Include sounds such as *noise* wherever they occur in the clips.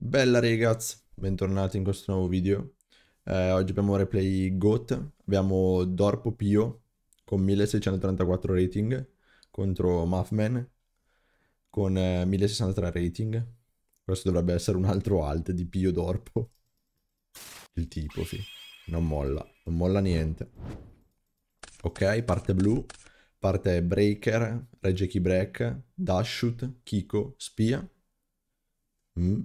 Bella ragazzi, bentornati in questo nuovo video. Eh, oggi abbiamo replay GOAT, abbiamo Dorpo Pio con 1634 rating contro Muffman con eh, 1063 rating. Questo dovrebbe essere un altro alt di Pio Dorpo. Il tipo, sì. Non molla, non molla niente. Ok, parte blu, parte Breaker, Regeki Key Break, Dashut, Kiko, Spia. Mm.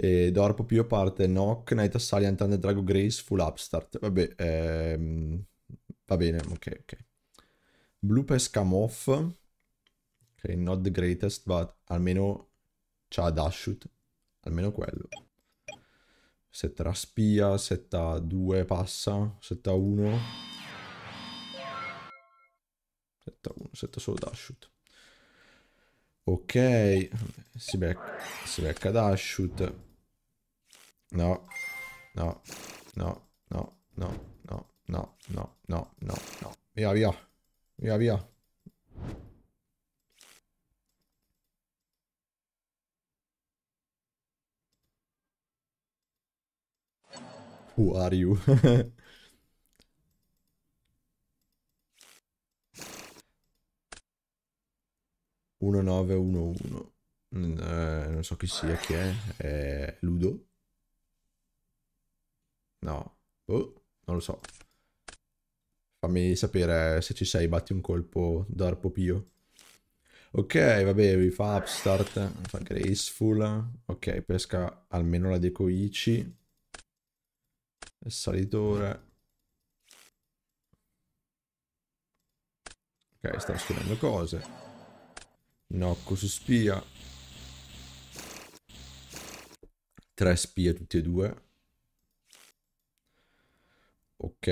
E da Pio parte Knock, Knight Assaliant, Thunder Drago Grace, Full Upstart. Vabbè, ehm, va bene, ok, ok. Blue Pescamoff, ok, not the greatest, ma almeno c'ha Dashut, almeno quello. Setta la spia, setta 2 passa, setta 1. Setta 1, setta solo Dashut. Ok, si becca, si becca Dashut. No, no, no, no, no, no, no, no, no, no, no. Via, via, via, via. Who are you? Uno nove uno uno. non so chi sia, chi è. È Ludo. No. Oh, non lo so. Fammi sapere se ci sei, batti un colpo d'arpo pio. Ok, vabbè, vi fa upstart, fa graceful. Ok, pesca almeno la decoici. Salitore. Ok, sta scrivendo cose. Nocco su spia. Tre spie tutti e due. Ok.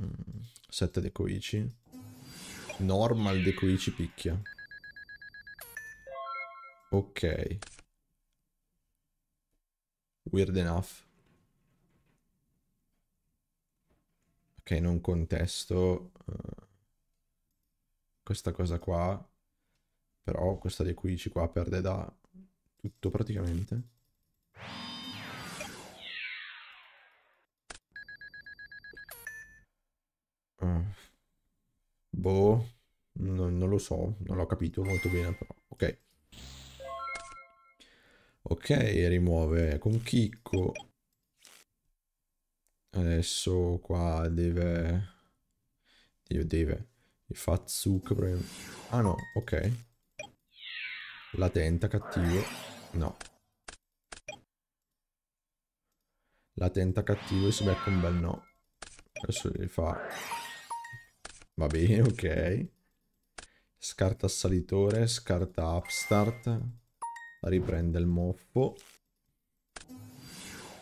Mm, sette 7 decoici. Normal decoici picchia. Ok. Weird enough. Ok, non contesto eh, questa cosa qua. Però questa decoici qua perde da tutto praticamente. Uh, boh, non, non lo so, non l'ho capito molto bene, però ok. Ok, rimuove con chicco. Adesso qua deve... Dio deve... Il Fatsuke... Ah no, ok. La tenta, cattivo. No. La tenta, cattivo e si becca un bel no. Adesso gli fa... Va bene, ok. Scarta assalitore, scarta upstart. Riprende il moffo.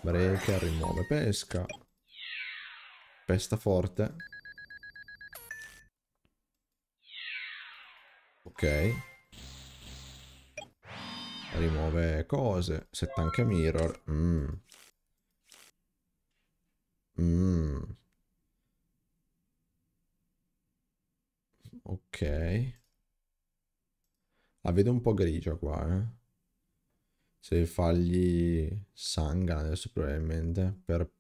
Breaker, rimuove pesca. Pesta forte. Ok. Rimuove cose. Setta anche mirror. Mm. Mm. Ok. La vedo un po' grigia qua, eh. Se fagli sangue adesso probabilmente per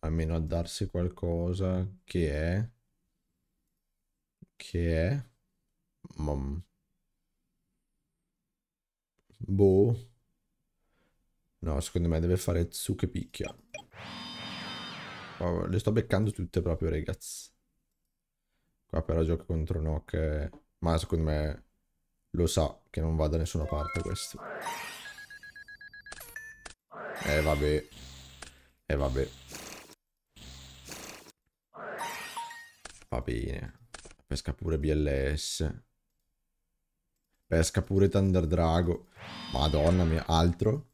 almeno a darsi qualcosa che è che è Mom. Boh. No, secondo me deve fare Zucche picchia. Oh, le sto beccando tutte proprio, ragazzi. Qua però gioca contro Nock. Ma secondo me lo sa che non va da nessuna parte questo. Eh vabbè. Eh vabbè. Va bene. Pesca pure BLS. Pesca pure Thunder Drago. Madonna mia, altro.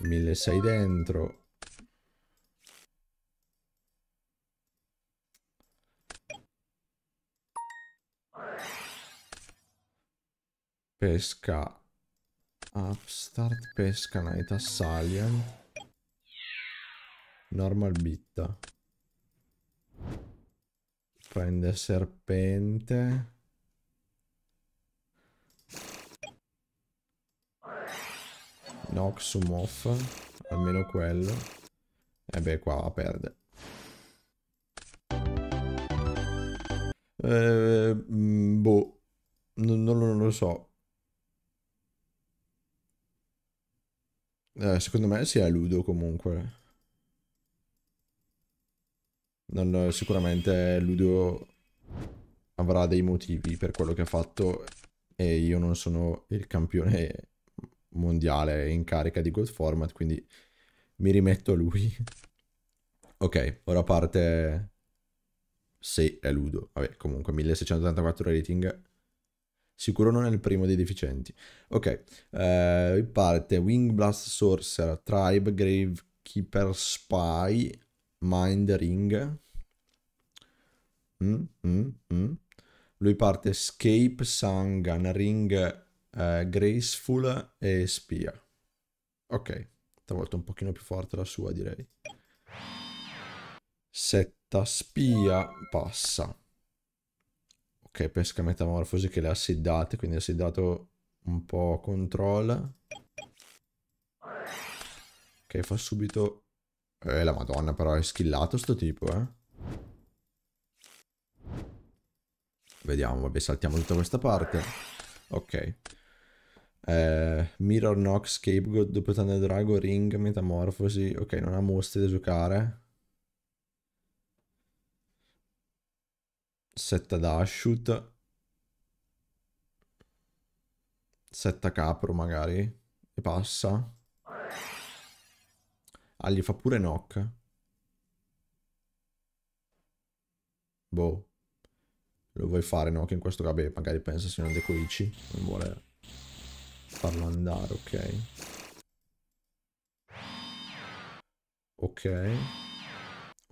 Mille sei dentro. Pesca. Upstart, pesca Night Assaliant. Normal bit Prende serpente. Noxum off. Almeno quello. E eh beh, qua perde. Eh, mm, boh. Non, non, non lo so. Eh, secondo me sia Ludo comunque non, eh, sicuramente Ludo avrà dei motivi per quello che ha fatto e io non sono il campione mondiale in carica di Gold Format, quindi mi rimetto a lui. *laughs* ok, ora parte... Se è Ludo. Vabbè, comunque 1684 rating. Sicuro non è il primo dei deficienti. Ok, eh, parte Wing Blast Sorcerer, Tribe, Grave Keeper, Spy, Mind Ring. Mm, mm, mm. Lui parte Escape, Sangan, Ring, eh, Graceful e Spia. Ok, stavolta un pochino più forte la sua direi. Setta, Spia, passa. Ok, pesca metamorfosi che le ha seddate, quindi ha seddato un po' control. Ok, fa subito eh, la madonna, però è skillato sto tipo, eh. Vediamo, vabbè, saltiamo tutta questa parte. Ok. Eh, Mirror Nox, Scapegoat, Doppio Thunder Drago, Ring, Metamorfosi. Ok, non ha mostri da giocare. Setta Dashut. Setta Capro magari. E passa. Ah, gli fa pure knock. Boh. Lo vuoi fare, knock in questo caso, magari pensa se non decoici. Non vuole farlo andare, ok. Ok.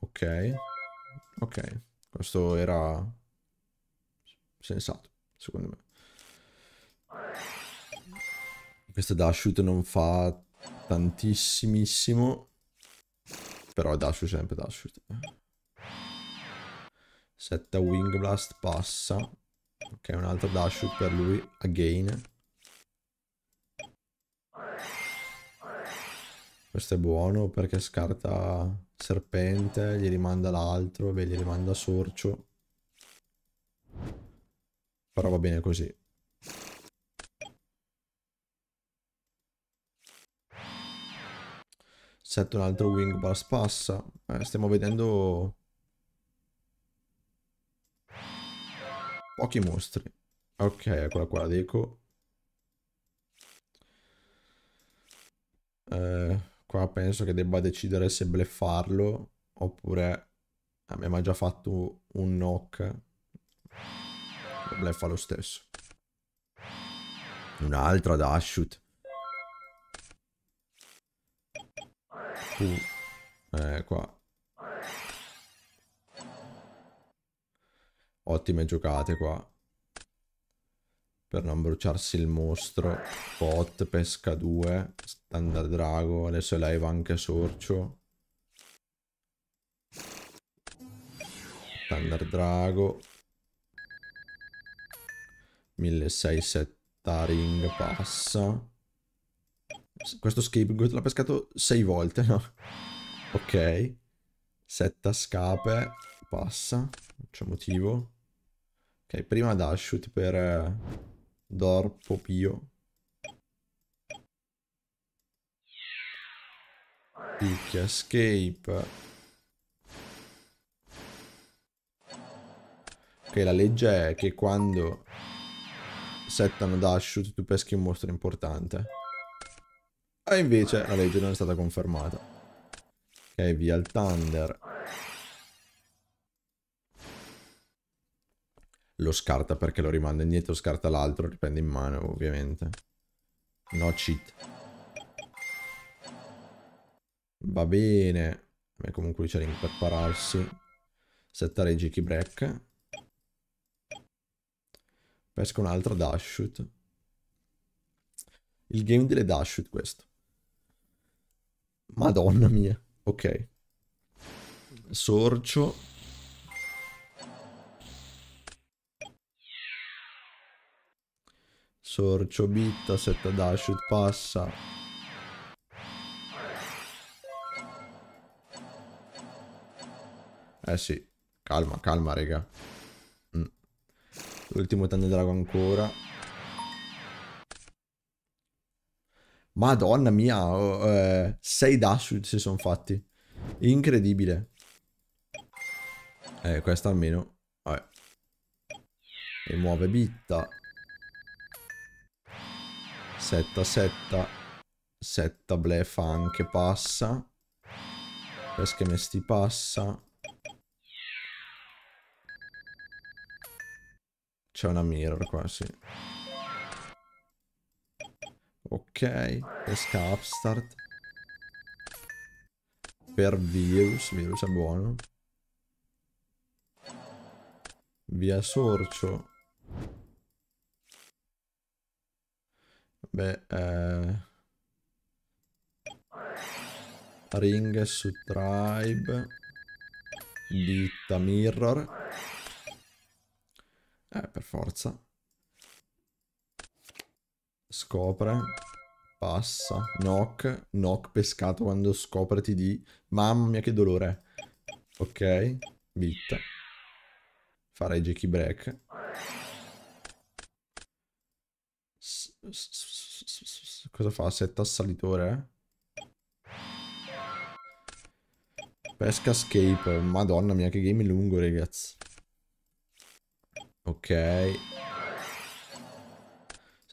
Ok. Ok. Questo era... Sensato, secondo me. Questo da shoot non fa tantissimissimo. Però dashu sempre, dashu. 7 Wing Blast passa. Ok, un altro dashu per lui, again. Questo è buono perché scarta serpente, gli rimanda l'altro, beh, gli rimanda sorcio. Però va bene così. Sette un altro wing pass passa. Eh, stiamo vedendo... Pochi mostri. Ok, eccola qua, Deco. Eh, qua penso che debba decidere se bleffarlo oppure... Eh, Abbiamo già fatto un knock. Bleffa lo stesso. Un'altra da tu... Eh, qua. Ottime giocate qua. Per non bruciarsi il mostro. Pot, pesca 2, standard drago, adesso live anche sorcio. Standard drago. 1600 ring passa questo scapegoat l'ha pescato sei volte, no? Ok. Setta, scape, passa. Non c'è motivo. Ok, prima Dashut per eh, Dor Popio. Picchia, escape. Ok, la legge è che quando settano Dashut tu peschi un mostro importante. E ah, invece la legge non è stata confermata. Ok, via il Thunder. Lo scarta perché lo rimanda indietro, scarta l'altro, riprende in mano ovviamente. No cheat. Va bene. Beh, comunque c'è lì prepararsi. Settare i Jiki Break. Pesca un'altra Dashut. Il game delle Dashut questo. Madonna mia. Ok. Sorcio. Sorcio, bitta, setta dash, passa. Eh sì. Calma, calma, raga. Mm. L'ultimo Tannedrago ancora. Madonna mia, 6 eh, dash si sono fatti. Incredibile. Eh, questa almeno. Vabbè. E muove bitta. Setta, setta. Setta, blef anche, passa. Pesche mesti, passa. C'è una mirror qua, sì. Ok, esca upstart. Per virus, virus è buono. Via sorcio. Beh, eh... Ring su tribe. Ditta mirror. Eh, per forza. Scopre. Passa. Knock. Knock pescato quando scoprati di... Mamma mia che dolore. Ok. Vita. farei Jackie Break. Cosa fa? Setta assalitore? Pesca escape. Madonna mia che game lungo ragazzi. Ok.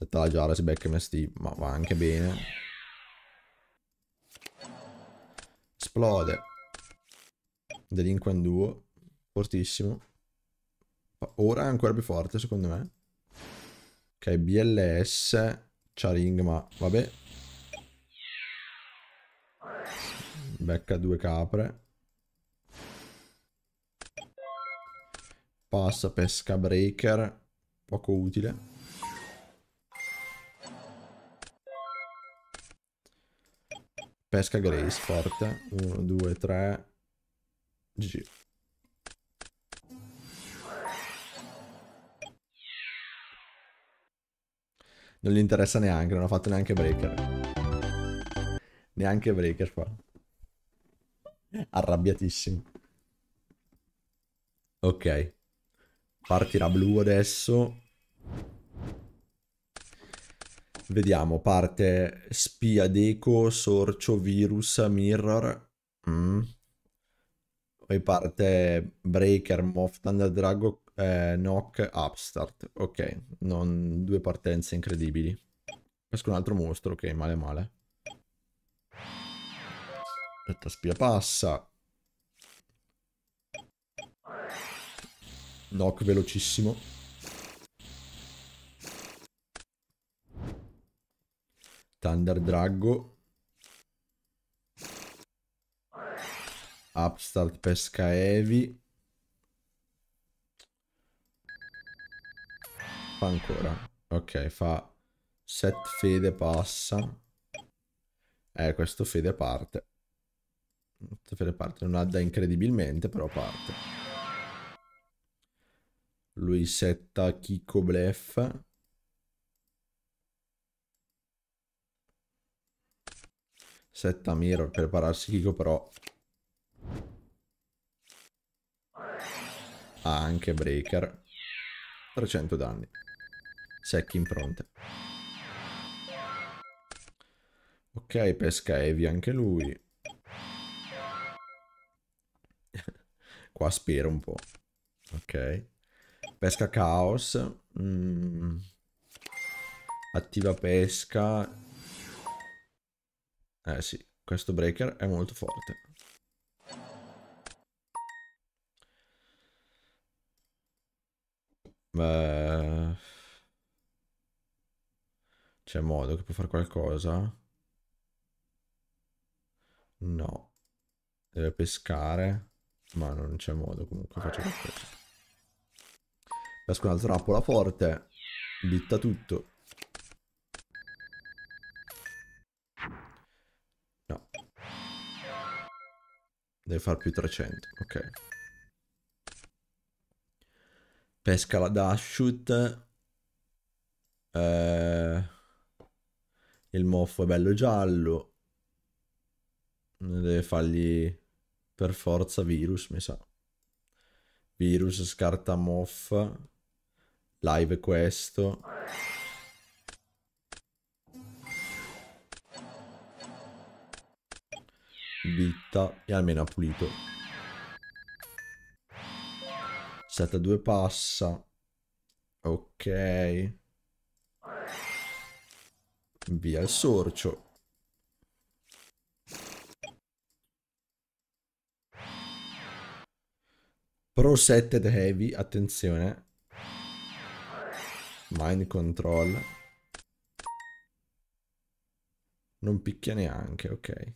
Aspetta la Jara, si becca MST, ma va anche bene. Esplode. Delinquent duo fortissimo. Ora è ancora più forte, secondo me. Ok, BLS, Charing, ma vabbè. Becca due capre. Passa pesca breaker, poco utile. Pesca Grace, forte. 1, 2, 3. GG. Non gli interessa neanche, non ha fatto neanche breaker. Neanche breaker qua. Arrabbiatissimo. Ok. Partirà blu adesso. Vediamo, parte spia, deco, sorcio, virus, mirror. Mm. Poi parte breaker, moff, thunder, drago, eh, knock, upstart. Ok, non... due partenze incredibili. Esco un altro mostro, ok, male male. Aspetta, spia passa. Knock velocissimo. Thunder Drago. Upstart pesca heavy. Fa ancora. Ok, fa set fede passa. Eh, questo fede parte. Questo fede parte non ha da incredibilmente, però parte. Lui setta Kiko Bleff. Setta mirror per pararsi Kiko però. Ha anche breaker. 300 danni. Secchi impronte. Ok, pesca heavy anche lui. *laughs* Qua spero un po'. Ok. Pesca Chaos. Mm. Attiva pesca. Eh sì, questo breaker è molto forte. Beh... C'è modo che può fare qualcosa? No. Deve pescare. Ma non c'è modo comunque faccio qualcosa. Pesco un altro forte. Bitta tutto. Deve fare più 300, ok. Pesca la dashut. Eh, il moffo è bello giallo. Ne deve fargli per forza virus, mi sa. Virus scarta moff. Live questo. vita e almeno ha pulito. 7 a 2 passa. Ok. Via il sorcio. Pro 7 ed heavy, attenzione. Mind control. Non picchia neanche, ok.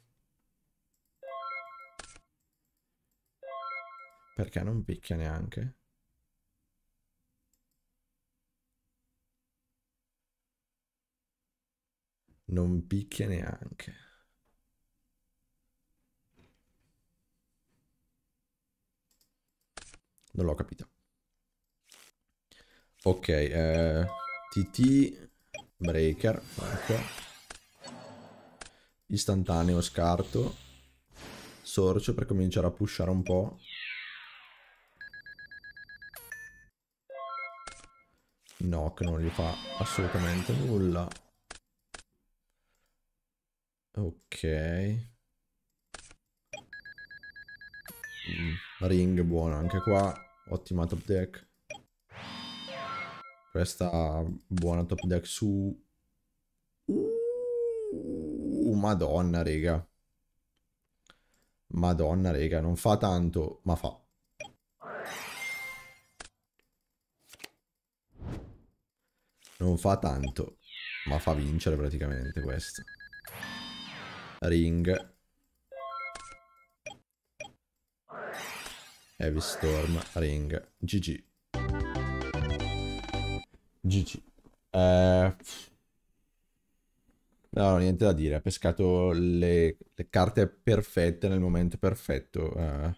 Perché non picchia neanche? Non picchia neanche. Non l'ho capito. Ok, eh, TT Breaker, ecco. Istantaneo scarto. Sorcio per cominciare a pushare un po'. no che non gli fa assolutamente nulla. Ok. Mm, ring buono anche qua. Ottima top deck. Questa buona top deck su... Uh, madonna, raga. Madonna, raga. Non fa tanto, ma fa. Non fa tanto, ma fa vincere praticamente questo. Ring. Heavy Storm, Ring. GG. GG. Eh... No, niente da dire, ha pescato le, le carte perfette nel momento perfetto. Eh.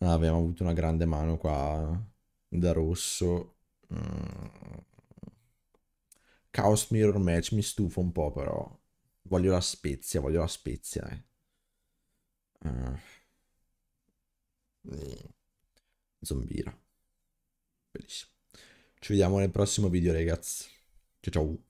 Ah, abbiamo avuto una grande mano qua da rosso Mm. Chaos Mirror Match mi stufo un po' però. Voglio la spezia, voglio la spezia. Eh. Uh. Zombira. Bellissimo. Ci vediamo nel prossimo video ragazzi. Ciao ciao.